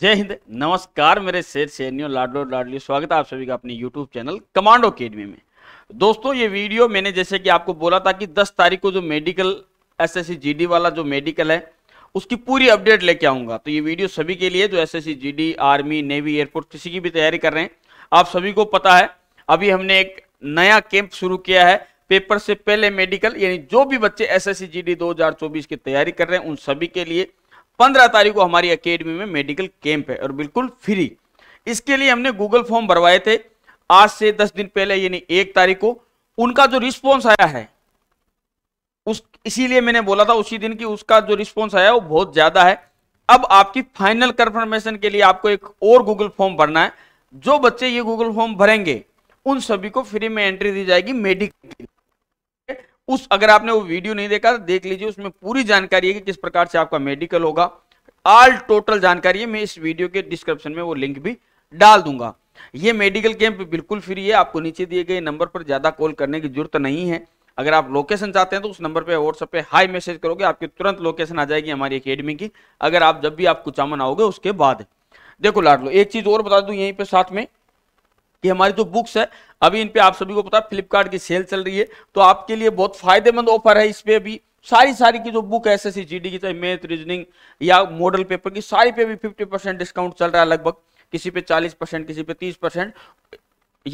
जय हिंद नमस्कार मेरे शेर सैनियों लाडलो लाडली स्वागत है आप सभी का अपने यूट्यूब चैनल कमांडो अकेडमी में दोस्तों ये वीडियो मैंने जैसे कि आपको बोला था कि 10 तारीख को जो मेडिकल एस एस वाला जो मेडिकल है उसकी पूरी अपडेट लेके आऊंगा तो ये वीडियो सभी के लिए जो S S army navy airport किसी की भी तैयारी कर रहे हैं आप सभी को पता है अभी हमने एक नया कैंप शुरू किया है पेपर से पहले मेडिकल यानी जो भी बच्चे एस एस सी जी तैयारी कर रहे हैं उन सभी के लिए पंद्रह तारीख को हमारी अकेडमी में मेडिकल कैंप है और बिल्कुल फ्री इसके लिए हमने गूगल फॉर्म भरवाए थे आज से दस दिन पहले यानी एक तारीख को उनका जो रिस्पॉन्स आया है उस इसीलिए मैंने बोला था उसी दिन की उसका जो रिस्पॉन्स आया वो बहुत ज़्यादा है अब आपकी फाइनल कंफर्मेशन के लिए आपको एक और गूगल फॉर्म भरना है जो बच्चे ये गूगल फॉर्म भरेंगे उन सभी को फ्री में एंट्री दी जाएगी मेडिकल के लिए उस अगर आपने वो वीडियो नहीं देखा तो देख लीजिए उसमें पूरी जानकारी है कि किस प्रकार से आपका मेडिकल होगा ऑल टोटल जानकारी है मैं इस वीडियो के डिस्क्रिप्शन में वो लिंक भी डाल दूंगा ये मेडिकल कैंप बिल्कुल फ्री है आपको नीचे दिए गए नंबर पर ज़्यादा कॉल करने की जरूरत नहीं है अगर आप लोकेशन चाहते हैं तो उस नंबर पे व्हाट्सएप पे हाई मैसेज करोगे आपकी तुरंत लोकेशन आ जाएगी हमारी अकेडमी की अगर आप जब भी आप कुचामन आओगे उसके बाद देखो लाड लो एक चीज़ और बता दूं यहीं पे साथ में कि हमारी जो बुक्स है अभी इन पे आप सभी को पता है फ्लिपकार्ट की सेल चल रही है तो आपके लिए बहुत फायदेमंद ऑफर है इस पे अभी सारी सारी की जो बुक एस एस डी की चाहे मैथ रीजनिंग या मॉडल पेपर की सारी पे भी 50 परसेंट डिस्काउंट चल रहा है लगभग किसी पे 40 परसेंट किसी पे 30 percent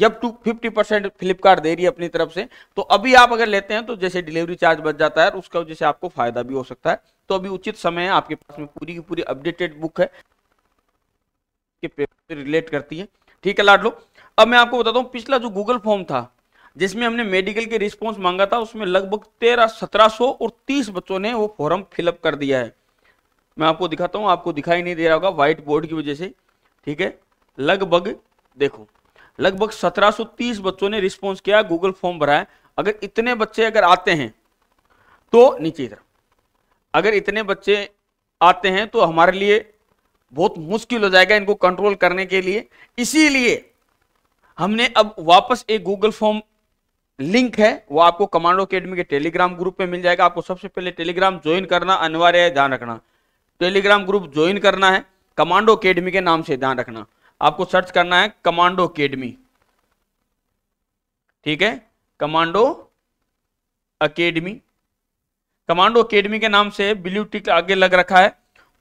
up to fifty percent Flipkart दे रही है अपनी तरफ से तो अभी आप अगर लेते हैं तो जैसे डिलीवरी चार्ज बच जाता है उसका जैसे आपको फायदा भी हो सकता है तो अभी उचित समय है आपके पास में पूरी की पूरी अपडेटेड बुक है रिलेट करती है ठीक है लाड लो अब मैं आपको बताता हूँ पिछला जो गूगल फॉर्म था जिसमें हमने मेडिकल के रिस्पॉन्स मांगा था उसमें लगभग तेरह सत्रह सौ और तीस बच्चों ने वो फॉर्म फिलअप कर दिया है मैं आपको दिखाता हूँ आपको दिखाई नहीं दे रहा होगा व्हाइट बोर्ड की वजह से ठीक है लगभग देखो लगभग 1730 बच्चों ने रिस्पॉन्स किया गूगल फॉर्म भरा है अगर इतने बच्चे अगर आते हैं तो नीचे इधर अगर इतने बच्चे आते हैं तो हमारे लिए बहुत मुश्किल हो जाएगा इनको कंट्रोल करने के लिए इसीलिए हमने अब वापस एक गूगल फॉर्म लिंक है वो आपको कमांडो अकेडमी के टेलीग्राम ग्रुप में मिल जाएगा आपको सबसे पहले टेलीग्राम ज्वाइन करना अनिवार्य है ध्यान रखना टेलीग्राम ग्रुप ज्वाइन करना है कमांडो अकेडमी के नाम से ध्यान रखना आपको सर्च करना है कमांडो अकेडमी ठीक है कमांडो अकेडमी कमांडो अकेडमी के नाम से ब्लू टिक आगे लग रखा है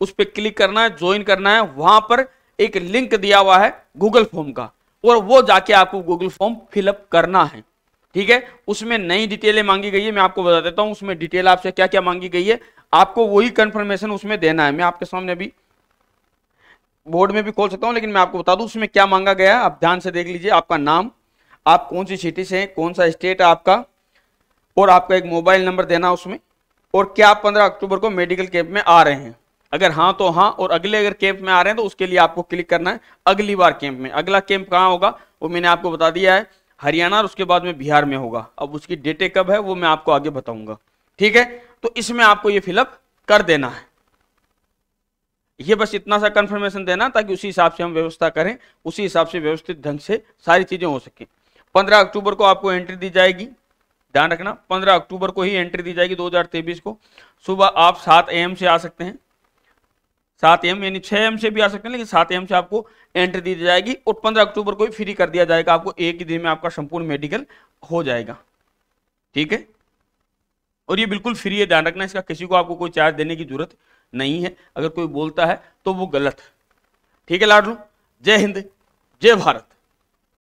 उस पर क्लिक करना है ज्वाइन करना है वहां पर एक लिंक दिया हुआ है गूगल फॉर्म का और वो जाके आपको गूगल फॉर्म फिलअप करना है ठीक है उसमें नई डिटेलें मांगी गई है मैं आपको बता देता हूँ उसमें डिटेल आपसे क्या क्या मांगी गई है आपको वही कंफर्मेशन उसमें देना है मैं आपके सामने अभी बोर्ड में भी खोल सकता हूँ लेकिन मैं आपको बता दूँ उसमें क्या मांगा गया है आप ध्यान से देख लीजिए आपका नाम आप कौन सी सिटी से हैं कौन सा स्टेट है आपका और आपका एक मोबाइल नंबर देना उसमें और क्या आप पंद्रह अक्टूबर को मेडिकल कैंप में आ रहे हैं अगर हाँ तो हाँ और अगले अगर कैंप में आ रहे हैं तो उसके लिए आपको क्लिक करना है अगली बार कैंप में अगला कैंप कहाँ होगा वो मैंने आपको बता दिया है हरियाणा और उसके बाद में बिहार में होगा अब उसकी डेटे कब है वो मैं आपको आगे बताऊंगा ठीक है तो इसमें आपको ये फिलअप कर देना है ये बस इतना सा कंफर्मेशन देना ताकि उसी हिसाब से हम व्यवस्था करें उसी हिसाब से व्यवस्थित ढंग से सारी चीज़ें हो सकें पंद्रह अक्टूबर को आपको एंट्री दी जाएगी ध्यान रखना पंद्रह अक्टूबर को ही एंट्री दी जाएगी 2023 को सुबह आप सात एम से आ सकते हैं सात एम यानी छह एम से भी आ सकते हैं लेकिन सात एम से आपको एंट्री दी जाएगी और पंद्रह अक्टूबर को भी फ्री कर दिया जाएगा आपको एक ही दिन में आपका संपूर्ण मेडिकल हो जाएगा ठीक है और ये बिल्कुल फ्री है ध्यान रखना इसका किसी को आपको कोई चार्ज देने की जरूरत नहीं है अगर कोई बोलता है तो वो गलत ठीक है लाडलू जय हिंद जय भारत